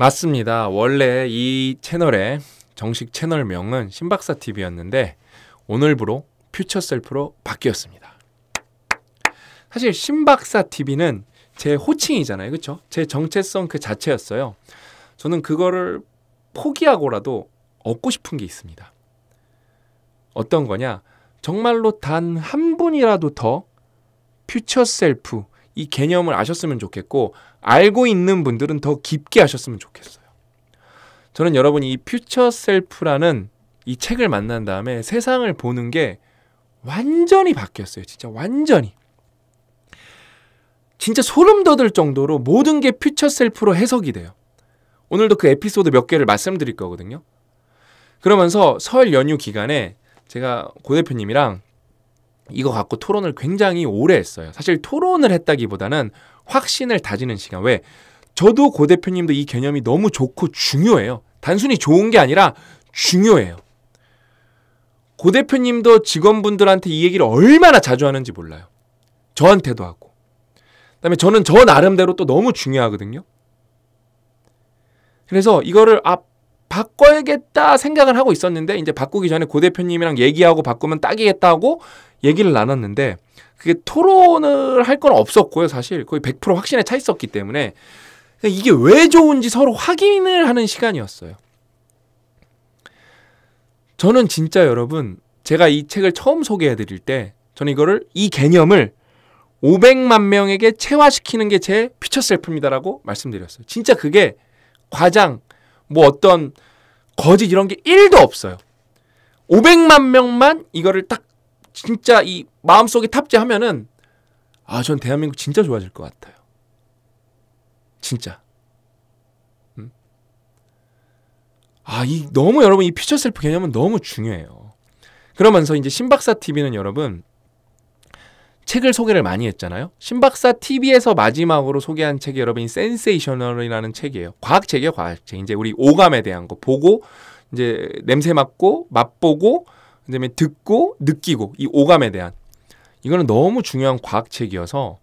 맞습니다. 원래 이 채널의 정식 채널명은 신박사 TV였는데 오늘부로 퓨처 셀프로 바뀌었습니다. 사실 신박사 TV는 제 호칭이잖아요. 그렇죠? 제 정체성 그 자체였어요. 저는 그거를 포기하고라도 얻고 싶은 게 있습니다. 어떤 거냐? 정말로 단 한 분이라도 더 퓨처 셀프 이 개념을 아셨으면 좋겠고 알고 있는 분들은 더 깊게 아셨으면 좋겠어요. 저는 여러분이 이 퓨처 셀프라는 이 책을 만난 다음에 세상을 보는 게 완전히 바뀌었어요. 진짜 완전히. 진짜 소름 돋을 정도로 모든 게 퓨처 셀프로 해석이 돼요. 오늘도 그 에피소드 몇 개를 말씀드릴 거거든요. 그러면서 설 연휴 기간에 제가 고 대표님이랑 이거 갖고 토론을 굉장히 오래 했어요. 사실 토론을 했다기보다는 확신을 다지는 시간. 왜? 저도 고 대표님도 이 개념이 너무 좋고 중요해요. 단순히 좋은 게 아니라 중요해요. 고 대표님도 직원분들한테 이 얘기를 얼마나 자주 하는지 몰라요. 저한테도 하고. 그다음에 저는 저 나름대로 또 너무 중요하거든요. 그래서 이거를 아 바꿔야겠다 생각을 하고 있었는데 이제 바꾸기 전에 고 대표님이랑 얘기하고 바꾸면 딱이겠다고 하 얘기를 나눴는데 그게 토론을 할 건 없었고요, 사실. 거의 100% 확신에 차 있었기 때문에 그러니까 이게 왜 좋은지 서로 확인을 하는 시간이었어요. 저는 진짜 여러분, 제가 이 책을 처음 소개해 드릴 때 저는 이거를 이 개념을 500만 명에게 체화시키는 게 제퓨처 셀프입니다라고 말씀드렸어요. 진짜 그게 과장, 뭐 어떤 거짓 이런 게 1도 없어요. 500만 명만 이거를 딱 진짜 이 마음속에 탑재하면은 아, 전 대한민국 진짜 좋아질 것 같아요. 진짜. 음? 아, 이 너무 여러분 이 피처 셀프 개념은 너무 중요해요. 그러면서 이제 신박사 TV는 여러분 책을 소개를 많이 했잖아요. 신박사 TV에서 마지막으로 소개한 책이 여러분이 센세이셔널이라는 책이에요. 과학책이에요, 과학책. 이제 우리 오감에 대한 거 보고 이제 냄새 맡고 맛보고 그다음에 듣고 느끼고 이 오감에 대한 이거는 너무 중요한 과학책이어서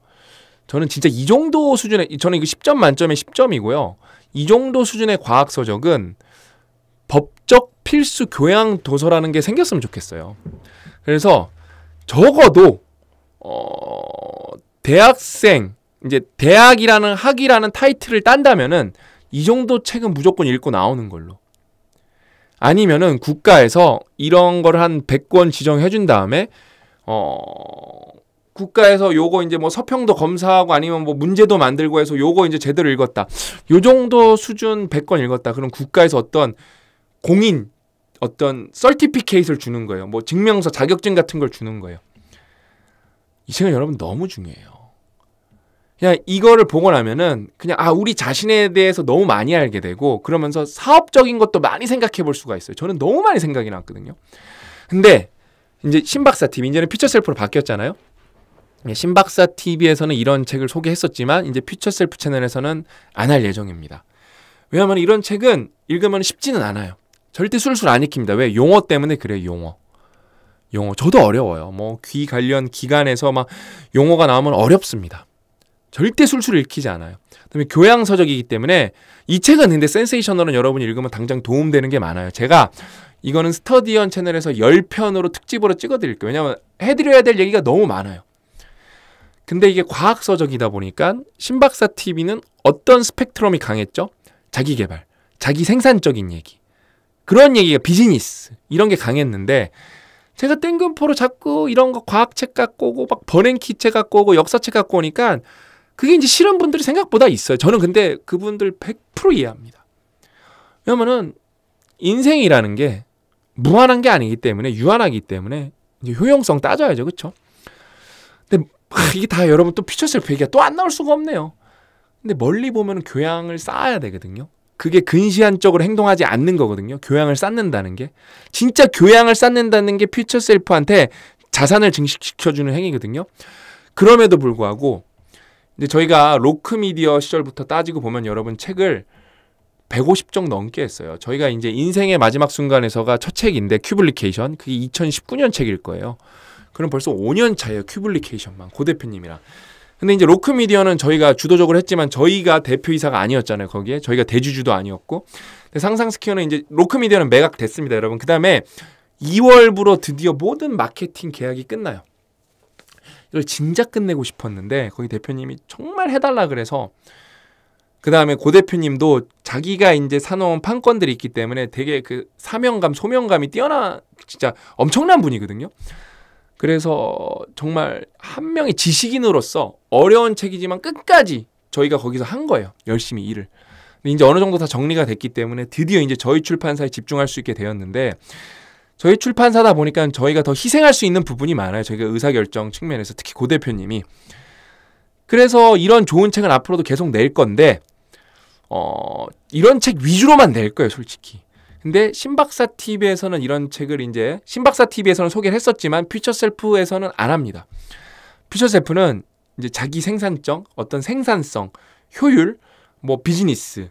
저는 진짜 이 정도 수준의 저는 이거 10점 만점에 10점이고요. 이 정도 수준의 과학 서적은 법적 필수 교양 도서라는 게 생겼으면 좋겠어요. 그래서 적어도 어 대학생 이제 대학이라는 학이라는 타이틀을 딴다면은 이 정도 책은 무조건 읽고 나오는 걸로. 아니면은 국가에서 이런 걸 한1 0 0권 지정해 준 다음에 어 국가에서 요거 이제 뭐 서평도 검사하고 아니면 뭐 문제도 만들고 해서 요거 이제 제대로 읽었다. 요 정도 수준 1 0 0권 읽었다. 그럼 국가에서 어떤 공인 어떤 썰티피케이트를 주는 거예요. 뭐 증명서 자격증 같은 걸 주는 거예요. 이 시간 여러분 너무 중요해요. 그냥 이거를 보고 나면은 그냥 아 우리 자신에 대해서 너무 많이 알게 되고 그러면서 사업적인 것도 많이 생각해 볼 수가 있어요. 저는 너무 많이 생각이 났거든요. 근데 이제 신박사 TV 이제는 피처셀프로 바뀌었잖아요. 예, 신박사 TV에서는 이런 책을 소개했었지만 이제 피처셀프 채널에서는 안 할 예정입니다. 왜냐하면 이런 책은 읽으면 쉽지는 않아요. 절대 술술 안 익힙니다. 왜 용어 때문에 그래 용어. 용어 저도 어려워요. 뭐 귀 관련 기관에서 막 용어가 나오면 어렵습니다. 절대 술술을 읽히지 않아요. 그다음에 교양 서적이기 때문에 이 책은 근데 센세이셔널은 여러분이 읽으면 당장 도움되는 게 많아요. 제가 이거는 스터디언 채널에서 10편으로 특집으로 찍어드릴게요. 왜냐하면 해드려야 될 얘기가 너무 많아요. 근데 이게 과학 서적이다 보니까 신박사 TV는 어떤 스펙트럼이 강했죠? 자기 개발, 자기 생산적인 얘기, 그런 얘기가 비즈니스 이런 게 강했는데 제가 땡금포로 자꾸 이런 거 과학책 갖고 오고 막 버냉키책 갖고 오고 역사책 갖고 오니까 그게 이제 싫은 분들이 생각보다 있어요. 저는 근데 그분들 100% 이해합니다. 왜냐면은 인생이라는 게 무한한 게 아니기 때문에 유한하기 때문에 이제 효용성 따져야죠. 그렇죠? 근데 아, 이게 다 여러분 또 피처셀프 얘기가 또 안 나올 수가 없네요. 근데 멀리 보면 교양을 쌓아야 되거든요. 그게 근시안적으로 행동하지 않는 거거든요. 교양을 쌓는다는 게. 진짜 교양을 쌓는다는 게피처 셀프한테 자산을 증식시켜주는 행위거든요. 그럼에도 불구하고 근데 저희가 로크 미디어 시절부터 따지고 보면 여러분 책을 150쪽 넘게 했어요. 저희가 이제 인생의 마지막 순간에서가 첫 책인데 큐블리케이션 그게 2019년 책일 거예요. 그럼 벌써 5년 차예요. 큐블리케이션만 고 대표님이랑. 근데 이제 로크 미디어는 저희가 주도적으로 했지만 저희가 대표이사가 아니었잖아요. 거기에 저희가 대주주도 아니었고. 상상스퀘어는 이제 로크 미디어는 매각됐습니다, 여러분. 그다음에 2월부로 드디어 모든 마케팅 계약이 끝나요. 이걸 진작 끝내고 싶었는데 거기 대표님이 정말 해달라 그래서 그 다음에 고 대표님도 자기가 이제 사놓은 판권들이 있기 때문에 되게 그 사명감, 소명감이 뛰어나 진짜 엄청난 분이거든요. 그래서 정말 한 명의 지식인으로서 어려운 책이지만 끝까지 저희가 거기서 한 거예요. 열심히 일을. 근데 이제 어느 정도 다 정리가 됐기 때문에 드디어 이제 저희 출판사에 집중할 수 있게 되었는데 저희 출판사다 보니까 저희가 더 희생할 수 있는 부분이 많아요. 저희가 의사결정 측면에서 특히 고 대표님이. 그래서 이런 좋은 책은 앞으로도 계속 낼 건데, 어, 이런 책 위주로만 낼 거예요, 솔직히. 근데 신박사 TV에서는 이런 책을 이제, 신박사 TV에서는 소개를 했었지만, 퓨처셀프에서는 안 합니다. 퓨처셀프는 이제 자기 생산성, 어떤 생산성, 효율, 뭐 비즈니스,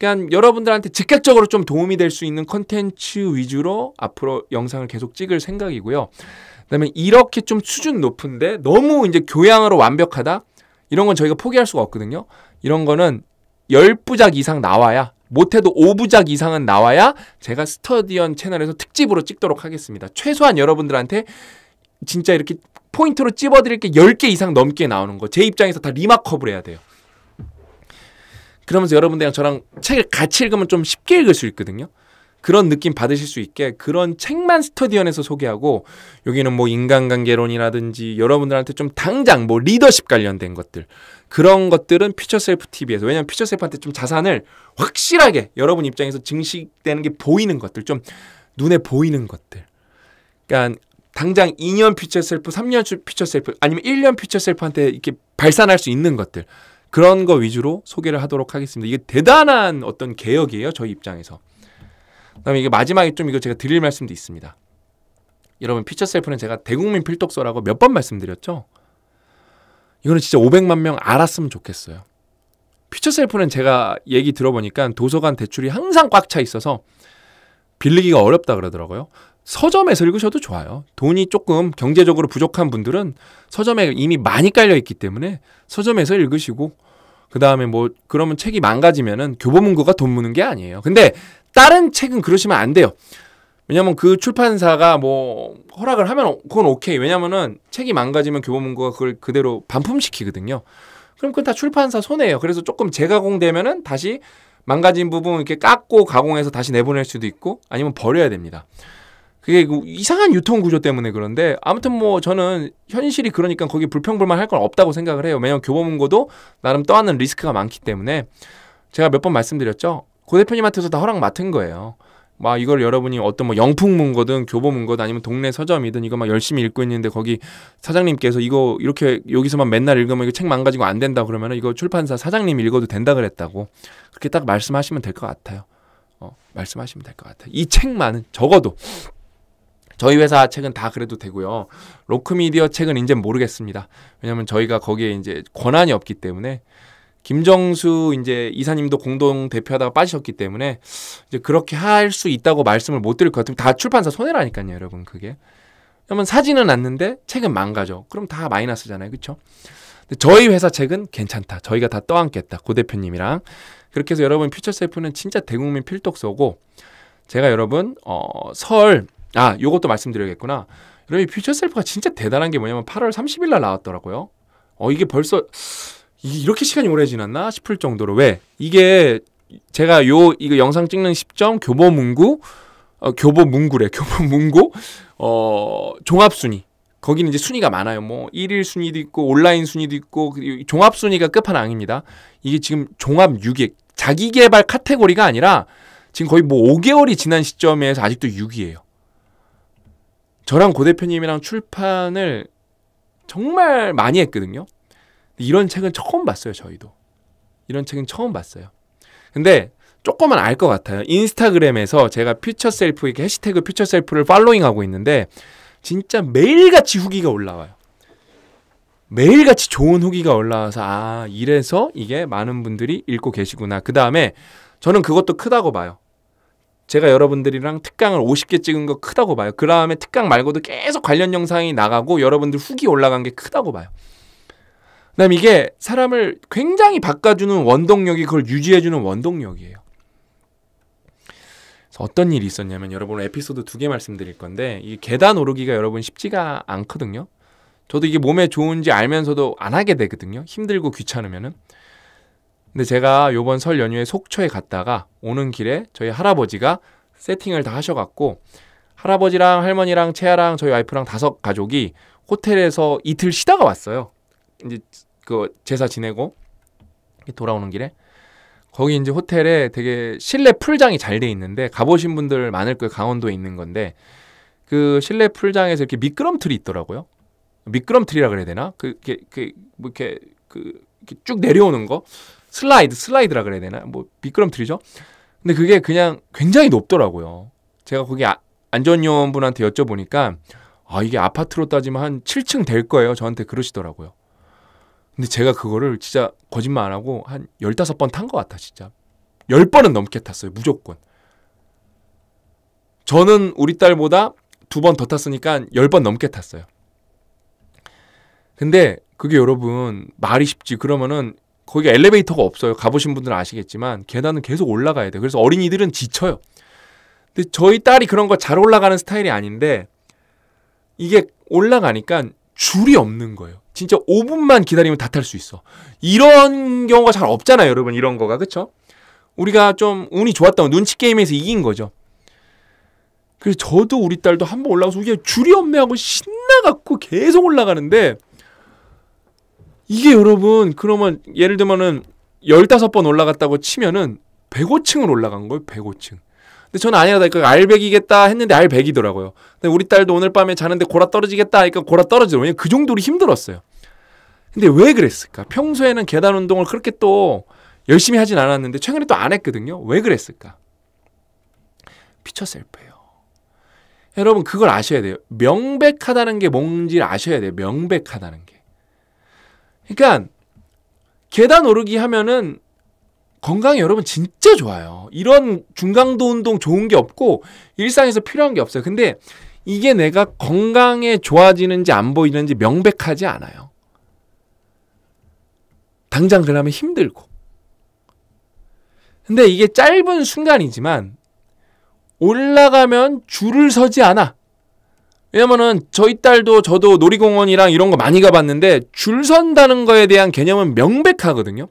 그냥 그러니까 여러분들한테 즉각적으로 좀 도움이 될 수 있는 컨텐츠 위주로 앞으로 영상을 계속 찍을 생각이고요. 그다음에 이렇게 좀 수준 높은데 너무 이제 교양으로 완벽하다 이런 건 저희가 포기할 수가 없거든요. 이런 거는 10부작 이상 나와야 못해도 5부작 이상은 나와야 제가 스터디언 채널에서 특집으로 찍도록 하겠습니다. 최소한 여러분들한테 진짜 이렇게 포인트로 찝어드릴 게 10개 이상 넘게 나오는 거 제 입장에서 다리마커을 해야 돼요. 그러면서 여러분들이랑 저랑 책을 같이 읽으면 좀 쉽게 읽을 수 있거든요. 그런 느낌 받으실 수 있게 그런 책만 스터디언에서 소개하고 여기는 뭐 인간관계론이라든지 여러분들한테 좀 당장 뭐 리더십 관련된 것들 그런 것들은 퓨처셀프 TV에서 왜냐면 퓨처셀프한테 좀 자산을 확실하게 여러분 입장에서 증식되는 게 보이는 것들 좀 눈에 보이는 것들 그러니까 당장 2년 퓨처셀프 3년 퓨처셀프 아니면 1년 퓨처셀프한테 이렇게 발산할 수 있는 것들 그런 거 위주로 소개를 하도록 하겠습니다. 이게 대단한 어떤 개혁이에요. 저희 입장에서. 그다음에 이게 마지막에 좀 이거 제가 드릴 말씀도 있습니다. 여러분 피처 셀프는 제가 대국민 필독서라고 몇 번 말씀드렸죠. 이거는 진짜 500만 명 알았으면 좋겠어요. 피처 셀프는 제가 얘기 들어보니까 도서관 대출이 항상 꽉 차 있어서 빌리기가 어렵다 그러더라고요. 서점에서 읽으셔도 좋아요. 돈이 조금 경제적으로 부족한 분들은 서점에 이미 많이 깔려 있기 때문에 서점에서 읽으시고 그 다음에 뭐 그러면 책이 망가지면은 교보문고가 돈 무는 게 아니에요. 근데 다른 책은 그러시면 안 돼요. 왜냐면 그 출판사가 뭐 허락을 하면 그건 오케이. 왜냐면은 책이 망가지면 교보문고가 그걸 그대로 반품시키거든요. 그럼 그건 다 출판사 손해예요. 그래서 조금 재가공되면은 다시 망가진 부분 이렇게 깎고 가공해서 다시 내보낼 수도 있고 아니면 버려야 됩니다. 그게 그 이상한 유통 구조 때문에 그런데 아무튼 뭐 저는 현실이 그러니까 거기 불평불만 할 건 없다고 생각을 해요. 왜냐면 교보문고도 나름 떠안는 리스크가 많기 때문에 제가 몇 번 말씀드렸죠. 고 대표님한테서 다 허락 맡은 거예요. 막 이걸 여러분이 어떤 뭐 영풍문고든 교보문고든 아니면 동네 서점이든 이거 막 열심히 읽고 있는데 거기 사장님께서 이거 이렇게 여기서만 맨날 읽으면 이거 책 망가지고 안 된다 그러면 이거 출판사 사장님 읽어도 된다 그랬다고 그렇게 딱 말씀하시면 될 것 같아요. 어, 말씀하시면 될 것 같아요. 이 책만은 적어도 저희 회사 책은 다 그래도 되고요. 로크미디어 책은 이제 모르겠습니다. 왜냐면 저희가 거기에 이제 권한이 없기 때문에 김정수 이제 이사님도 공동 대표하다가 빠지셨기 때문에 이제 그렇게 할 수 있다고 말씀을 못 드릴 것 같으면 다 출판사 손해라니까요, 여러분 그게. 그러면 사진은 났는데 책은 망가져. 그럼 다 마이너스잖아요, 그렇죠? 저희 회사 책은 괜찮다. 저희가 다 떠안겠다. 고 대표님이랑 그렇게 해서 여러분 퓨처셀프는 진짜 대국민 필독서고 제가 여러분 어, 설 아, 요것도 말씀드려야겠구나. 여러분, 이 퓨처 셀프가 진짜 대단한 게 뭐냐면 8월 30일 날 나왔더라고요. 어, 이게 벌써 이렇게 시간이 오래 지났나 싶을 정도로 왜 이게 제가 요 이거 영상 찍는 시점 교보 문구 어, 교보 문구래 교보 문구 어 종합 순위 거기는 이제 순위가 많아요 뭐 1일 순위도 있고 온라인 순위도 있고 그 종합 순위가 끝판왕입니다 이게 지금 종합 6위 자기 개발 카테고리가 아니라 지금 거의 뭐 5개월이 지난 시점에서 아직도 6위예요 저랑 고 대표님이랑 출판을 정말 많이 했거든요. 이런 책은 처음 봤어요, 저희도. 이런 책은 처음 봤어요. 근데 조금은 알 것 같아요. 인스타그램에서 제가 퓨처 셀프, 이렇게 해시태그 퓨처 셀프를 팔로잉하고 있는데, 진짜 매일같이 후기가 올라와요. 매일같이 좋은 후기가 올라와서, 아, 이래서 이게 많은 분들이 읽고 계시구나. 그 다음에 저는 그것도 크다고 봐요. 제가 여러분들이랑 특강을 50개 찍은 거 크다고 봐요. 그 다음에 특강 말고도 계속 관련 영상이 나가고 여러분들 후기 올라간 게 크다고 봐요. 그다음 이게 사람을 굉장히 바꿔주는 원동력이 그걸 유지해주는 원동력이에요. 어떤 일이 있었냐면 여러분 에피소드 두 개 말씀드릴 건데 이 계단 오르기가 여러분 쉽지가 않거든요. 저도 이게 몸에 좋은지 알면서도 안 하게 되거든요. 힘들고 귀찮으면은. 근데 제가 요번 설 연휴에 속초에 갔다가 오는 길에 저희 할아버지가 세팅을 다 하셔갖고 할아버지랑 할머니랑 채아랑 저희 와이프랑 다섯 가족이 호텔에서 이틀 쉬다가 왔어요. 이제 그 제사 지내고 돌아오는 길에 거기 이제 호텔에 되게 실내 풀장이 잘 돼 있는데 가보신 분들 많을 거예요. 그 강원도에 있는 건데 그 실내 풀장에서 이렇게 미끄럼틀이 있더라고요. 미끄럼틀이라 그래야 되나? 그게 그뭐 이렇게 그쭉 뭐 그, 내려오는 거 슬라이드, 슬라이드라 그래야 되나? 뭐 미끄럼틀이죠. 근데 그게 그냥 굉장히 높더라고요. 제가 거기 아, 안전요원분한테 여쭤보니까 아 이게 아파트로 따지면 한 7층 될 거예요. 저한테 그러시더라고요. 근데 제가 그거를 진짜 거짓말 안 하고 한 15번 탄 것 같아 진짜. 10번은 넘게 탔어요. 무조건. 저는 우리 딸보다 두 번 더 탔으니까 10번 넘게 탔어요. 근데 그게 여러분 말이 쉽지 그러면은 거기가 엘리베이터가 없어요. 가보신 분들은 아시겠지만 계단은 계속 올라가야 돼요. 그래서 어린이들은 지쳐요. 근데 저희 딸이 그런 거 잘 올라가는 스타일이 아닌데 이게 올라가니까 줄이 없는 거예요. 진짜 5분만 기다리면 다 탈 수 있어. 이런 경우가 잘 없잖아요, 여러분. 이런 거가. 그쵸? 우리가 좀 운이 좋았던 눈치 게임에서 이긴 거죠. 그래서 저도 우리 딸도 한번 올라가서 이게 줄이 없네 하고 신나갖고 계속 올라가는데 이게 여러분 그러면 예를 들면은 15번 올라갔다고 치면은 105층을 올라간 거예요. 105층. 근데 저는 아니라 그러니까 알백이겠다 했는데 알백이더라고요. 근데 우리 딸도 오늘 밤에 자는데 고라 떨어지겠다 하니까 고라 떨어지더라고요. 면그 정도로 힘들었어요. 근데 왜 그랬을까? 평소에는 계단 운동을 그렇게 또 열심히 하진 않았는데 최근에 또 안 했거든요. 왜 그랬을까? 피처 셀프예요. 여러분 그걸 아셔야 돼요. 명백하다는 게 뭔지 아셔야 돼요. 명백하다는 게. 그러니까 계단 오르기 하면은 건강에 여러분 진짜 좋아요. 이런 중강도 운동 좋은 게 없고 일상에서 필요한 게 없어요. 근데 이게 내가 건강에 좋아지는지 안 보이는지 명백하지 않아요. 당장 그러면 힘들고. 근데 이게 짧은 순간이지만 올라가면 줄을 서지 않아. 왜냐면은 저희 딸도 저도 놀이공원이랑 이런 거 많이 가봤는데 줄 선다는 거에 대한 개념은 명백하거든요.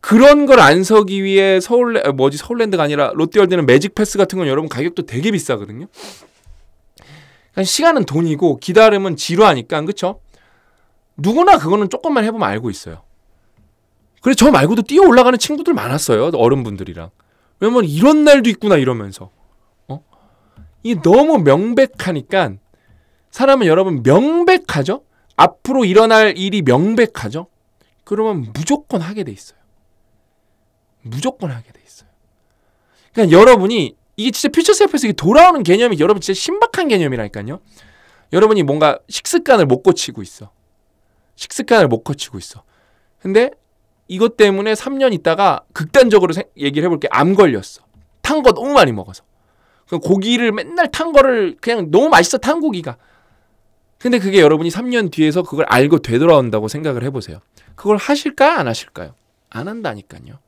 그런 걸 안 서기 위해 서울 아, 뭐지 서울랜드가 아니라 롯데월드는 매직 패스 같은 건 여러분 가격도 되게 비싸거든요. 그러니까 시간은 돈이고 기다림은 지루하니까 그쵸? 누구나 그거는 조금만 해보면 알고 있어요. 그래서 저 말고도 뛰어 올라가는 친구들 많았어요. 어른분들이랑. 왜냐면 이런 날도 있구나 이러면서. 이게 너무 명백하니까 사람은 여러분 명백하죠? 앞으로 일어날 일이 명백하죠? 그러면 무조건 하게 돼 있어요. 무조건 하게 돼 있어요. 그러니까 여러분이 이게 진짜 퓨처 셀프에서 돌아오는 개념이 여러분 진짜 신박한 개념이라니까요. 여러분이 뭔가 식습관을 못 고치고 있어. 식습관을 못 고치고 있어. 근데 이것 때문에 3년 있다가 극단적으로 얘기를 해볼게. 암 걸렸어. 탄 거 너무 많이 먹어서. 그 고기를 맨날 탄 거를 그냥 너무 맛있어 탄 고기가. 근데 그게 여러분이 3년 뒤에서 그걸 알고 되돌아온다고 생각을 해보세요. 그걸 하실까 안 하실까요? 안 한다니까요.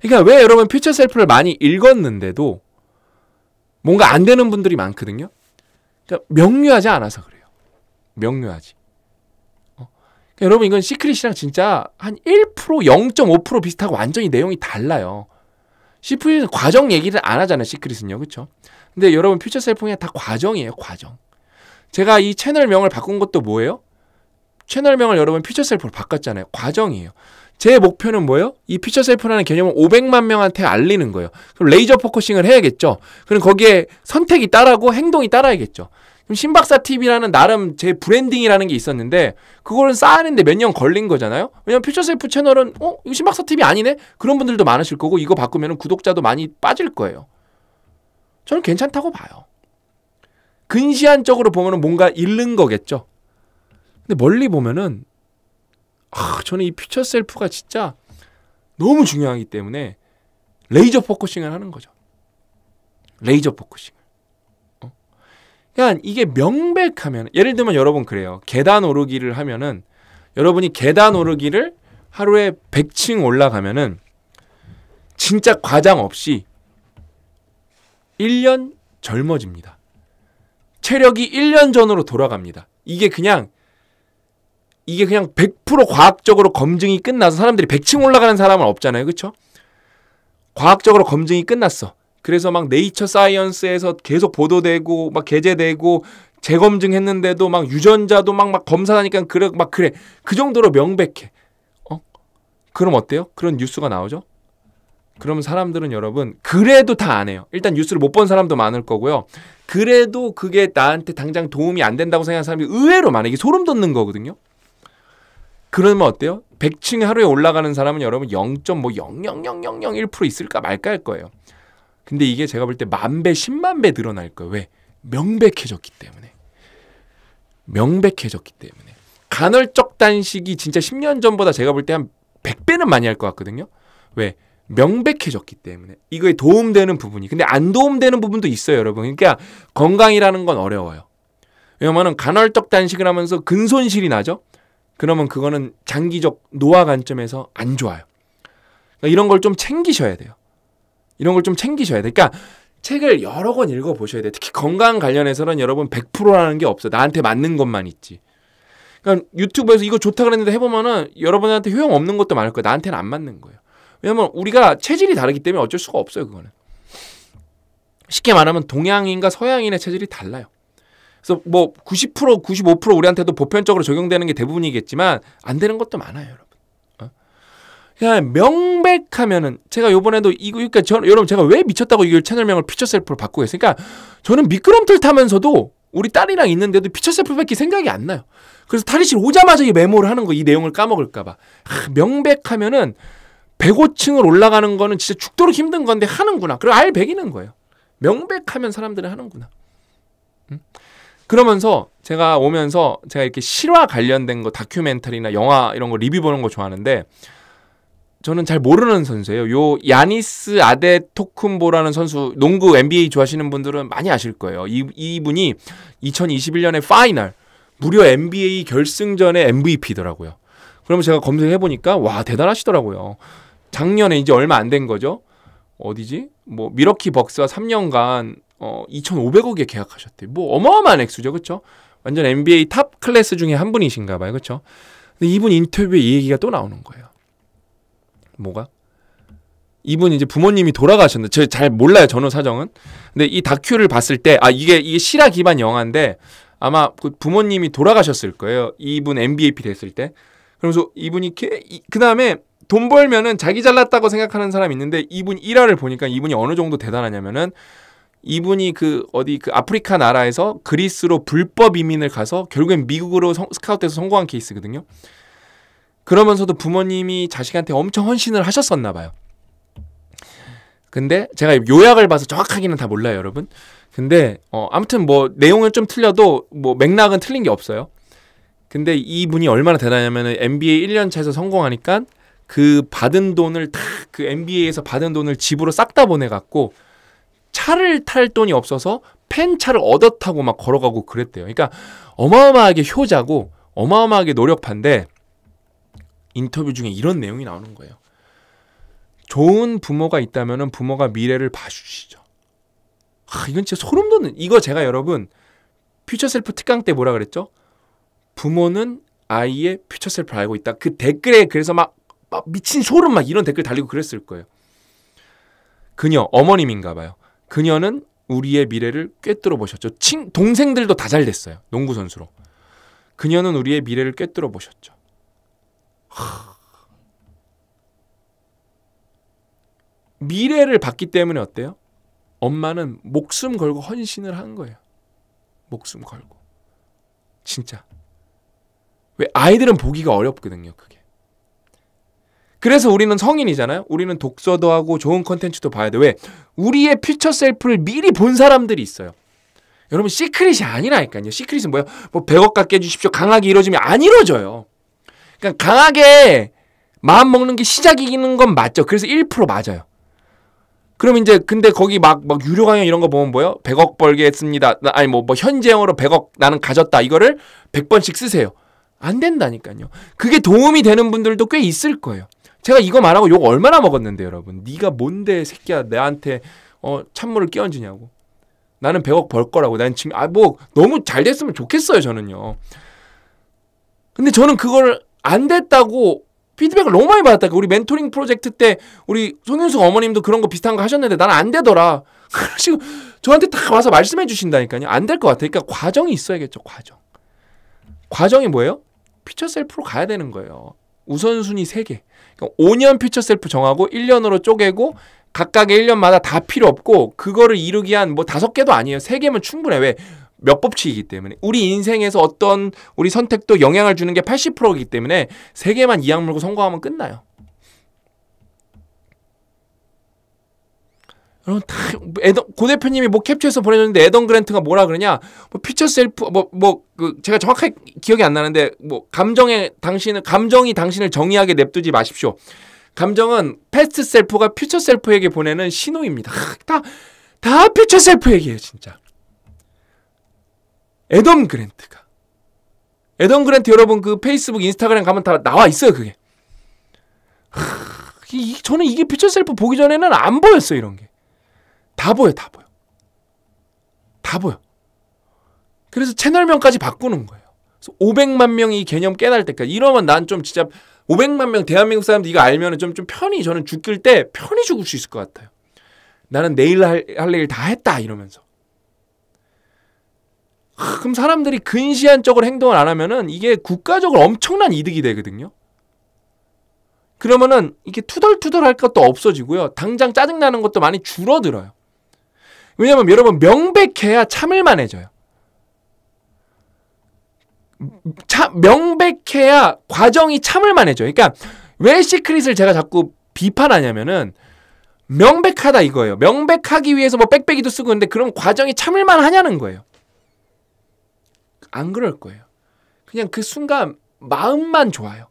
그러니까 왜 여러분 퓨처 셀프를 많이 읽었는데도 뭔가 안 되는 분들이 많거든요. 그러니까 명료하지 않아서 그래요. 명료하지. 어? 그러니까 여러분 이건 시크릿이랑 진짜 한 1% 0.5% 비슷하고 완전히 내용이 달라요. 시프리는 과정 얘기를 안 하잖아요. 시크릿은요. 그렇죠? 근데 여러분 퓨처 셀프는 다 과정이에요. 과정. 제가 이 채널명을 바꾼 것도 뭐예요? 채널명을 여러분 퓨처 셀프로 바꿨잖아요. 과정이에요. 제 목표는 뭐예요? 이 퓨처 셀프라는 개념을 500만 명한테 알리는 거예요. 그럼 레이저 포커싱을 해야겠죠. 그럼 거기에 선택이 따라고 행동이 따라야겠죠. 신박사 TV라는 나름 제 브랜딩이라는 게 있었는데 그거는 쌓아내는데 몇 년 걸린 거잖아요. 왜냐면 퓨처셀프 채널은 어 이거 신박사 TV 아니네 그런 분들도 많으실 거고 이거 바꾸면 구독자도 많이 빠질 거예요. 저는 괜찮다고 봐요. 근시안적으로 보면은 뭔가 잃는 거겠죠. 근데 멀리 보면은 아, 저는 이 퓨처 셀프가 진짜 너무 중요하기 때문에 레이저 포커싱을 하는 거죠. 레이저 포커싱. 그러니까 이게 명백하면 예를 들면 여러분 그래요. 계단 오르기를 하면은 여러분이 계단 오르기를 하루에 100층 올라가면은 진짜 과장 없이 1년 젊어집니다. 체력이 1년 전으로 돌아갑니다. 이게 그냥 이게 그냥 100% 과학적으로 검증이 끝나서 사람들이 100층 올라가는 사람은 없잖아요. 그쵸 과학적으로 검증이 끝났어. 그래서 막 네이처 사이언스에서 계속 보도되고 막 게재되고 재검증했는데도 막 유전자도 막 막 검사하니까 그래 막 그래 그 정도로 명백해. 어? 그럼 어때요? 그런 뉴스가 나오죠? 그러면 사람들은 여러분 그래도 다 안 해요. 일단 뉴스를 못 본 사람도 많을 거고요. 그래도 그게 나한테 당장 도움이 안 된다고 생각하는 사람이 의외로 많아. 이게 소름 돋는 거거든요. 그러면 어때요? 100층에 하루에 올라가는 사람은 여러분 0.뭐0.0001% 있을까 말까 할 거예요. 근데 이게 제가 볼 때 만 배, 십만 배 늘어날 거예요. 왜? 명백해졌기 때문에. 명백해졌기 때문에. 간헐적 단식이 진짜 10년 전보다 제가 볼 때 한 100배는 많이 할 것 같거든요. 왜? 명백해졌기 때문에. 이거에 도움되는 부분이. 근데 안 도움되는 부분도 있어요, 여러분. 그러니까 건강이라는 건 어려워요. 왜냐면은 간헐적 단식을 하면서 근손실이 나죠? 그러면 그거는 장기적 노화 관점에서 안 좋아요. 그러니까 이런 걸 좀 챙기셔야 돼요. 이런 걸 좀 챙기셔야 돼. 그러니까 책을 여러 권 읽어 보셔야 돼. 특히 건강 관련해서는 여러분 100%라는 게 없어. 나한테 맞는 것만 있지. 그러니까 유튜브에서 이거 좋다 그랬는데 해보면은 여러분한테 효용 없는 것도 많을 거예요. 나한테는 안 맞는 거예요. 왜냐면 우리가 체질이 다르기 때문에 어쩔 수가 없어요. 그거는 쉽게 말하면 동양인과 서양인의 체질이 달라요. 그래서 뭐90% 95% 우리한테도 보편적으로 적용되는 게 대부분이겠지만 안 되는 것도 많아요. 여러분. 그냥 명백하면은 제가 요번에도 이거 그러니까 저, 여러분 제가 왜 미쳤다고 이걸 채널명을 피처 셀프로 바꾸고 했어요. 그러니까 저는 미끄럼틀 타면서도 우리 딸이랑 있는데도 피처 셀프밖에 생각이 안 나요. 그래서 탈의실 오자마자 이 메모를 하는 거 이 내용을 까먹을까 봐. 아, 명백하면은 105층을 올라가는 거는 진짜 죽도록 힘든 건데 하는구나. 그리고 알 배기는 거예요. 명백하면 사람들은 하는구나. 음? 그러면서 제가 오면서 제가 이렇게 실화 관련된 거 다큐멘터리나 영화 이런 거 리뷰 보는 거 좋아하는데 저는 잘 모르는 선수예요. 요 야니스 아데 토쿤보라는 선수 농구 NBA 좋아하시는 분들은 많이 아실 거예요. 이 이분이 2021년에 파이널 무려 NBA 결승전의 MVP더라고요. 그러면 제가 검색해 보니까 와 대단하시더라고요. 작년에 이제 얼마 안 된 거죠. 어디지? 뭐 미러키 벅스와 3년간 어 2,500억에 계약하셨대요. 뭐 어마어마한 액수죠, 그렇죠? 완전 NBA 탑 클래스 중에 한 분이신가 봐요, 그렇죠? 근데 이분 인터뷰에 이 얘기가 또 나오는 거예요. 뭐가? 이분 이제 부모님이 돌아가셨는데 제잘 몰라요 전후 사정은. 근데 이 다큐를 봤을 때 아 이게 이게 실화 기반 영화인데 아마 그 부모님이 돌아가셨을 거예요. 이분 MBAP 됐을 때. 그러면서 이분이 개, 이, 그다음에 돈 벌면은 자기 잘났다고 생각하는 사람 있는데 이분 일화를 보니까 이분이 어느 정도 대단하냐면은 이분이 그 어디 그 아프리카 나라에서 그리스로 불법 이민을 가서 결국엔 미국으로 성, 스카우트해서 성공한 케이스거든요. 그러면서도 부모님이 자식한테 엄청 헌신을 하셨었나 봐요. 근데 제가 요약을 봐서 정확하게는 다 몰라요, 여러분. 근데 어 아무튼 뭐 내용은 좀 틀려도 뭐 맥락은 틀린 게 없어요. 근데 이분이 얼마나 대단하냐면은 MBA 1년 차에서 성공하니까 그 받은 돈을 다 그 MBA에서 받은 돈을 집으로 싹 다 보내 갖고 차를 탈 돈이 없어서 팬차를 얻어 타고 막 걸어가고 그랬대요. 그러니까 어마어마하게 효자고 어마어마하게 노력파인데 인터뷰 중에 이런 내용이 나오는 거예요. 좋은 부모가 있다면 부모가 미래를 봐주시죠. 아, 이건 진짜 소름 돋는, 이거 제가 여러분, 퓨처 셀프 특강 때 뭐라 그랬죠? 부모는 아이의 퓨처 셀프 를 알고 있다. 그 댓글에 그래서 막, 막 미친 소름 막 이런 댓글 달리고 그랬을 거예요. 그녀, 어머님인가 봐요. 그녀는 우리의 미래를 꿰뚫어 보셨죠. 친, 동생들도 다 잘 됐어요. 농구 선수로. 그녀는 우리의 미래를 꿰뚫어 보셨죠. 미래를 봤기 때문에 어때요? 엄마는 목숨 걸고 헌신을 한 거예요. 목숨 걸고. 진짜. 왜 아이들은 보기가 어렵거든요, 그게. 그래서 우리는 성인이잖아요. 우리는 독서도 하고 좋은 컨텐츠도 봐야 돼. 왜? 우리의 퓨처 셀프를 미리 본 사람들이 있어요. 여러분 시크릿이 아니라니까요. 시크릿은 뭐야? 뭐 100억 깎게해 주십시오. 강하게 이루어지면 안 이루어져요. 그러니까 강하게 마음 먹는 게 시작이기는 건 맞죠. 그래서 1% 맞아요. 그럼 이제 근데 거기 막 막 유료 강연 이런 거 보면 뭐요? 100억 벌겠습니다 아니 뭐, 뭐 현재형으로 100억 나는 가졌다. 이거를 100번씩 쓰세요. 안 된다니까요. 그게 도움이 되는 분들도 꽤 있을 거예요. 제가 이거 말하고 욕 얼마나 먹었는데 여러분. 네가 뭔데 새끼야 내한테 어 찬물을 끼얹으냐고. 나는 100억 벌 거라고. 난 지금 아 뭐 너무 잘 됐으면 좋겠어요, 저는요. 근데 저는 그걸 안 됐다고 피드백을 너무 많이 받았다. 그 우리 멘토링 프로젝트 때 우리 송윤숙 어머님도 그런 거 비슷한 거 하셨는데 나는 안 되더라. 그러시고 저한테 다 와서 말씀해 주신다니까요. 안 될 것 같아. 그러니까 과정이 있어야겠죠. 과정. 과정이 뭐예요? 피처 셀프로 가야 되는 거예요. 우선순위 3개. 그러니까 5년 피처 셀프 정하고 1년으로 쪼개고 각각의 1년마다 다 필요 없고 그거를 이루기 한뭐 5개도 아니에요. 3개면 충분해. 왜? 몇 법칙이기 때문에 우리 인생에서 어떤 우리 선택도 영향을 주는 게 80%이기 때문에 세 개만 이악 물고 성공하면 끝나요. 여러분 고 대표님이 뭐 캡처해서 보내줬는데 에던 그랜트가 뭐라 그러냐 뭐 피처 셀프 뭐뭐그 제가 정확하게 기억이 안 나는데 뭐 감정에 당신은 감정이 당신을 정의하게 냅두지 마십시오 감정은 패스트 셀프가 퓨처 셀프에게 보내는 신호입니다 다다 다처 셀프에게요 진짜 에덤 그랜트가 에덤 그랜트 여러분 그 페이스북 인스타그램 가면 다 나와 있어요 그게 하, 이, 저는 이게 피처 셀프 보기 전에는 안 보였어요 이런 게다 보여 다 보여 다 보여 그래서 채널명까지 바꾸는 거예요 500만 명이 개념 깨달 을 때까지 이러면 난 좀 진짜 500만 명 대한민국 사람들 이거 알면은 좀, 좀 편히 저는 죽길 때 편히 죽을 수 있을 것 같아요 나는 내일 할, 할 일 다 했다 이러면서 그럼 사람들이 근시안적으로 행동을 안 하면은 이게 국가적으로 엄청난 이득이 되거든요. 그러면은 이게 투덜투덜할 것도 없어지고요. 당장 짜증나는 것도 많이 줄어들어요. 왜냐면 여러분 명백해야 참을만해져요. 차, 명백해야 과정이 참을만해져요. 그러니까 왜 시크릿을 제가 자꾸 비판하냐면은 명백하다 이거예요. 명백하기 위해서 뭐 빽빽이도 쓰고 있는데 그럼 과정이 참을만 하냐는 거예요. 안 그럴 거예요. 그냥 그 순간 마음만 좋아요.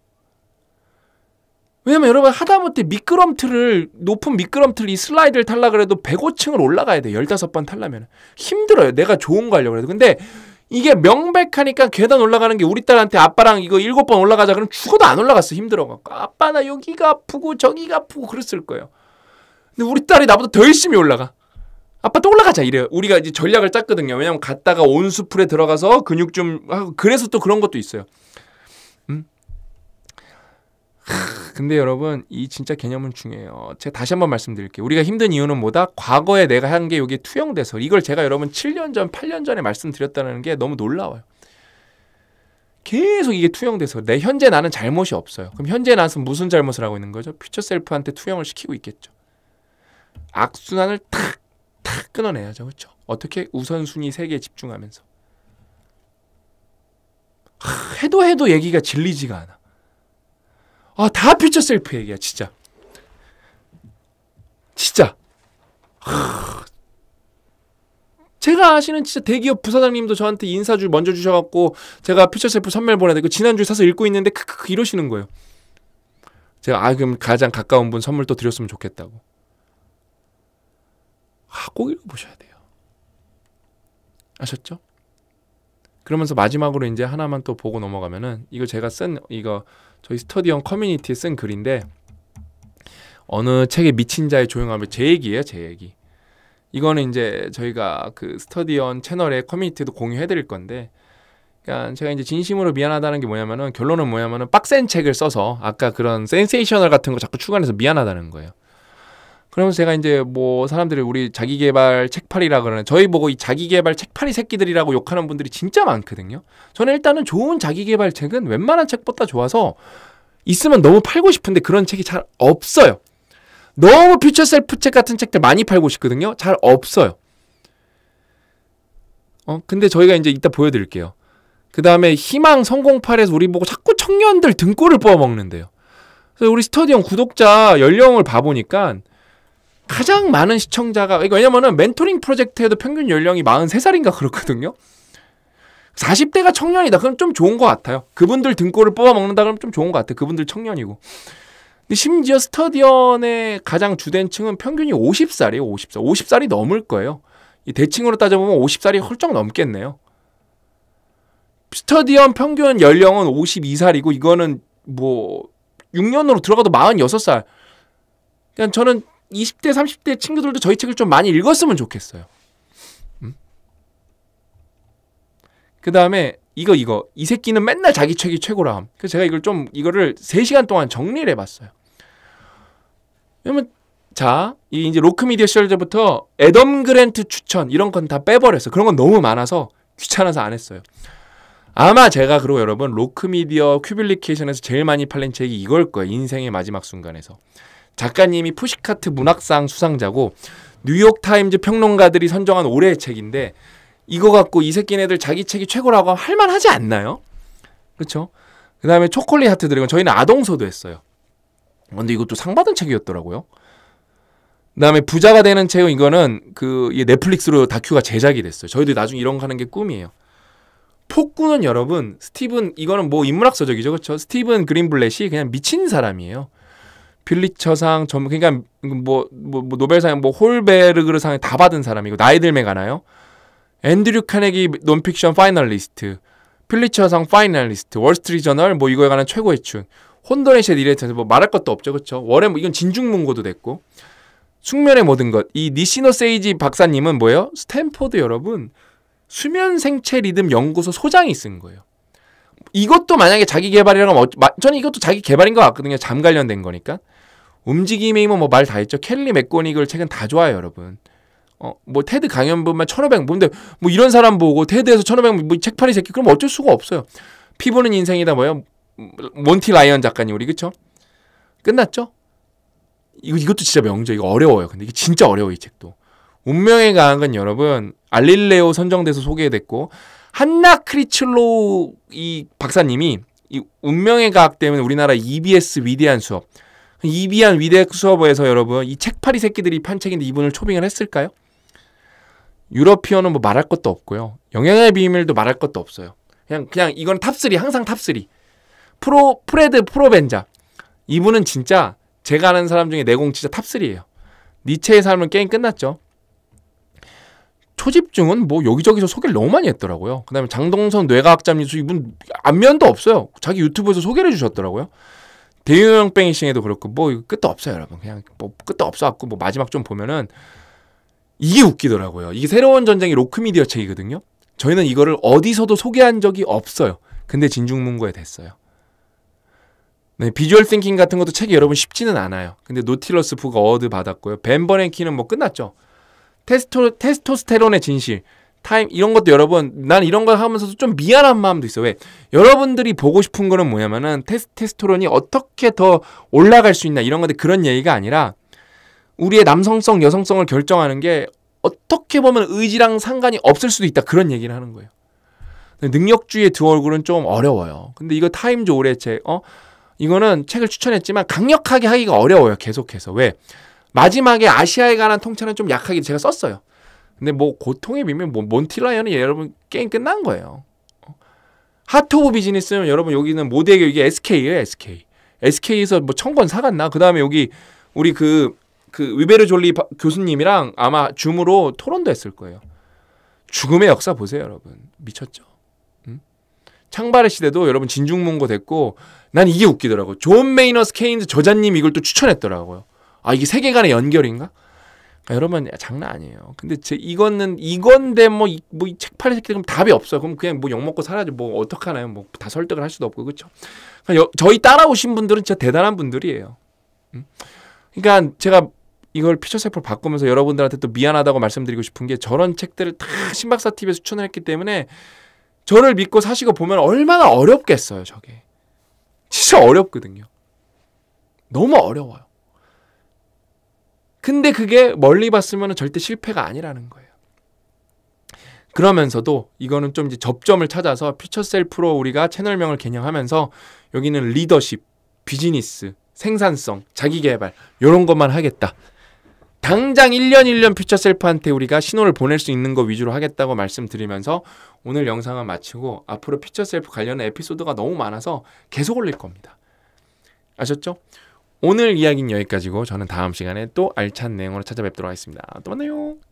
왜냐면 여러분 하다못해 미끄럼틀을 높은 미끄럼틀 이 슬라이드를 탈라 그래도 105층을 올라가야 돼. 15번 탈라면 힘들어요. 내가 좋은 거 하려고 해도. 근데 이게 명백하니까 계단 올라가는 게 우리 딸한테 아빠랑 이거 7번 올라가자 그럼 죽어도 안 올라갔어. 힘들어 갖고. 아빠 나 여기가 아프고 저기가 아프고 그랬을 거예요. 근데 우리 딸이 나보다 더 열심히 올라가. 아빠 또 올라가자 이래요. 우리가 이제 전략을 짰거든요. 왜냐면 갔다가 온수풀에 들어가서 근육 좀 하고 그래서 또 그런 것도 있어요. 음? 근데 여러분 이 진짜 개념은 중요해요. 제가 다시 한번 말씀드릴게요. 우리가 힘든 이유는 뭐다? 과거에 내가 한 게 여기에 투영돼서 이걸 제가 여러분 7년 전, 8년 전에 말씀드렸다는 게 너무 놀라워요. 계속 이게 투영돼서 내 현재 나는 잘못이 없어요. 그럼 현재 나는 무슨 잘못을 하고 있는 거죠? 퓨처 셀프한테 투영을 시키고 있겠죠. 악순환을 탁탁 끊어내야죠. 그렇죠? 어떻게 우선순위 세개에 집중하면서. 하, 해도 해도 얘기가 질리지가 않아. 아, 다 퓨처 셀프 얘기야, 진짜. 진짜. 제가 아시는 진짜 대기업 부사장님도 저한테 인사줄 먼저 주셔갖고 제가 퓨처 셀프 선물 보내드리고 지난주에 사서 읽고 있는데 크크크 이러시는 거예요. 제가 아 그럼 가장 가까운 분 선물 또 드렸으면 좋겠다고. 아, 꼭 읽어보셔야 돼요. 아셨죠? 그러면서 마지막으로 이제 하나만 또 보고 넘어가면은 이거 제가 쓴 이거 저희 스터디언 커뮤니티에 쓴 글인데 어느 책에 미친 자의 조용함을제 얘기예요, 제 얘기. 이거는 이제 저희가 그 스터디언 채널의 커뮤니티도 공유해 드릴 건데 그니까 제가 이제 진심으로 미안하다는 게 뭐냐면은 결론은 뭐냐면은 빡센 책을 써서 아까 그런 센세이셔널 같은 거 자꾸 추가해서 미안하다는 거예요. 그러면서 제가 이제 뭐 사람들이 우리 자기개발 책팔이라 그러는 저희 보고 뭐 이 자기개발 책팔이 새끼들이라고 욕하는 분들이 진짜 많거든요. 저는 일단은 좋은 자기개발 책은 웬만한 책보다 좋아서 있으면 너무 팔고 싶은데 그런 책이 잘 없어요. 너무 퓨처 셀프 책 같은 책들 많이 팔고 싶거든요. 잘 없어요. 어, 근데 저희가 이제 이따 보여드릴게요. 그 다음에 희망 성공팔에서 우리 보고 자꾸 청년들 등골을 뽑아먹는데요. 그래서 우리 스터디형 구독자 연령을 봐보니까 가장 많은 시청자가 그러 왜냐면은 멘토링 프로젝트에도 평균 연령이 43살인가 그렇거든요. 40대가 청년이다. 그럼 좀 좋은 것 같아요. 그분들 등골을 뽑아먹는다 그러면 좀 좋은 것 같아요. 그분들 청년이고. 근데 심지어 스터디언의 가장 주된 층은 평균이 50살이에요. 50살. 50살이 넘을 거예요. 이 대칭으로 따져보면 50살이 훌쩍 넘겠네요. 스터디언 평균 연령은 52살이고 이거는 뭐 6년으로 들어가도 46살. 그냥 저는 20대, 30대 친구들도 저희 책을 좀 많이 읽었으면 좋겠어요. 음? 그 다음에 이거 이거 이 새끼는 맨날 자기 책이 최고라 함. 그래서 제가 이걸 좀 이거를 3시간 동안 정리를 해봤어요. 왜냐면 자, 이 이제 로크미디어 시절부터 에덤 그랜트 추천 이런 건 다 빼버렸어. 그런 건 너무 많아서 귀찮아서 안 했어요. 아마 제가 그러고 여러분 로크미디어 큐빌리케이션에서 제일 많이 팔린 책이 이걸 거예요. 인생의 마지막 순간에서. 작가님이 푸시카트 문학상 수상자고 뉴욕 타임즈 평론가들이 선정한 올해의 책인데 이거 갖고 이 새끼네들 자기 책이 최고라고 할만하지 않나요? 그렇죠? 그다음에 초콜릿 하트 드래곤 저희는 아동서도 했어요. 근데 이것도 상 받은 책이었더라고요. 그다음에 부자가 되는 책은 이거는 그 넷플릭스로 다큐가 제작이 됐어요. 저희도 나중에 이런 거 하는 게 꿈이에요. 폭군은 여러분 스티븐 이거는 뭐 인문학 서적이죠. 그렇죠? 스티븐 그린블렛이 그냥 미친 사람이에요. 퓰리처상 전문 그러니까 뭐, 뭐, 뭐 노벨상 뭐 홀베르그 르 상을 다 받은 사람이고 나이 들면 가나요? 앤드류 카네기 논픽션 파이널리스트, 필리처상 파이널리스트, 월스트리저널뭐 이거에 관한 최고의 춘, 혼돈의셰 디레이터에서 뭐 말할 것도 없죠, 그렇죠? 월에 뭐 이건 진중문고도 됐고 숙면의 모든 것, 이 니시노 세이지 박사님은 뭐예요? 스탠포드 여러분 수면 생체 리듬 연구소 소장이 쓴 거예요. 이것도 만약에 자기 개발이라면 어, 저는 이것도 자기 개발인 것 같거든요. 잠 관련된 거니까. 움직임이뭐말다 뭐 했죠. 켈리 맥고닉을 책은 다 좋아해요, 여러분. 어, 뭐 테드 강연 보면 1500 뭔데 뭐 이런 사람 보고 테드에서 1500뭐 뭐 책팔이 새끼 그럼 어쩔 수가 없어요. 피부는 인생이다 뭐요. 몬티 라이언 작가님 우리 그렇죠 끝났죠? 이거 이것도 진짜 명저 이거 어려워요. 근데 이게 진짜 어려워 이 책도. 운명의 강은 여러분 알릴레오 선정돼서 소개됐고 한나 크리출로 이 박사님이 이 운명의 과학 때문에 우리나라 EBS 위대한 수업 이비안 위대학 수업에서 여러분 이 책파리 새끼들이 판 책인데 이분을 초빙을 했을까요? 유러피언는뭐 말할 것도 없고요. 영향의 비밀도 말할 것도 없어요. 그냥 그냥 이건 탑3 항상 탑3 프로 프레드 프로벤자 이분은 진짜 제가 아는 사람 중에 내공 진짜 탑3예요. 니체의 삶은 게임 끝났죠. 초집중은 뭐 여기저기서 소개를 너무 많이 했더라고요. 그 다음에 장동선 뇌과학자님 이분 안면도 없어요. 자기 유튜브에서 소개를 해주셨더라고요. 대형 유 뺑이싱에도 그렇고 뭐 이거 끝도 없어요 여러분 그냥 뭐 끝도 없어갖고 뭐 마지막 좀 보면은 이게 웃기더라고요 이게 새로운 전쟁이 로크미디어 책이거든요 저희는 이거를 어디서도 소개한 적이 없어요 근데 진중문고에 됐어요 네, 비주얼 띵킹 같은 것도 책이 여러분 쉽지는 않아요 근데 노틸러스 부가 어워드 받았고요 벤버랭키는 뭐 끝났죠 테스토, 테스토스테론의 진실 타임 이런 것도 여러분 난 이런 걸 하면서도 좀 미안한 마음도 있어 왜 여러분들이 보고 싶은 거는 뭐냐면은 테스테스토론이 어떻게 더 올라갈 수 있나 이런 건데 그런 얘기가 아니라 우리의 남성성 여성성을 결정하는 게 어떻게 보면 의지랑 상관이 없을 수도 있다 그런 얘기를 하는 거예요 능력주의의 두 얼굴은 좀 어려워요 근데 이거 타임즈 올해 책어 이거는 책을 추천했지만 강력하게 하기가 어려워요 계속해서 왜 마지막에 아시아에 관한 통찰은 좀 약하게 제가 썼어요 근데 뭐 고통의 비밀 뭐몬티라이언이 여러분 게임 끝난 거예요. 하트 오브 비즈니스는 여러분 여기는 모드에게 이게 SK예요, SK. SK에서 뭐 청권 사갔나? 그다음에 여기 우리 그그 그 위베르 졸리 교수님이랑 아마 줌으로 토론도 했을 거예요. 죽음의 역사 보세요, 여러분. 미쳤죠? 음? 창발의 시대도 여러분 진중문고 됐고 난 이게 웃기더라고. 존 메이너스 케인즈 저자님 이걸 또 추천했더라고요. 아, 이게 세계관의 연결인가? 여러분 장난 아니에요. 근데 제 이거는 이건데 뭐 뭐책 팔이 새끼 그럼 답이 없어. 요 그럼 그냥 뭐 욕 먹고 살아야지 뭐 어떡하나요? 뭐 다 설득을 할 수도 없고 그렇죠. 그러니까 저희 따라오신 분들은 진짜 대단한 분들이에요. 음? 그러니까 제가 이걸 피처세포를 바꾸면서 여러분들한테 또 미안하다고 말씀드리고 싶은 게 저런 책들을 다 신박사 TV에 추천을 했기 때문에 저를 믿고 사시고 보면 얼마나 어렵겠어요, 저게. 진짜 어렵거든요. 너무 어려워요. 근데 그게 멀리 봤으면 절대 실패가 아니라는 거예요. 그러면서도 이거는 좀 이제 접점을 찾아서 퓨처셀 프로 우리가 채널명을 개념하면서 여기는 리더십, 비즈니스, 생산성, 자기개발 이런 것만 하겠다. 당장 1년 1년 퓨처셀프한테 우리가 신호를 보낼 수 있는 거 위주로 하겠다고 말씀드리면서 오늘 영상은 마치고 앞으로 퓨처셀프 관련 에피소드가 너무 많아서 계속 올릴 겁니다. 아셨죠? 오늘 이야기는 여기까지고 저는 다음 시간에 또 알찬 내용으로 찾아뵙도록 하겠습니다. 또 만나요.